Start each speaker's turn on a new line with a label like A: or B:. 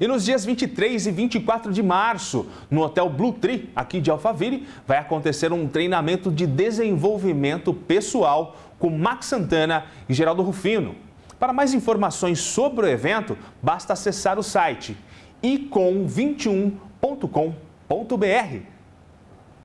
A: E nos dias 23 e 24 de março, no Hotel Blue Tree, aqui de Alphaville, vai acontecer um treinamento de desenvolvimento pessoal com Max Santana e Geraldo Rufino. Para mais informações sobre o evento, basta acessar o site icon21.com.br.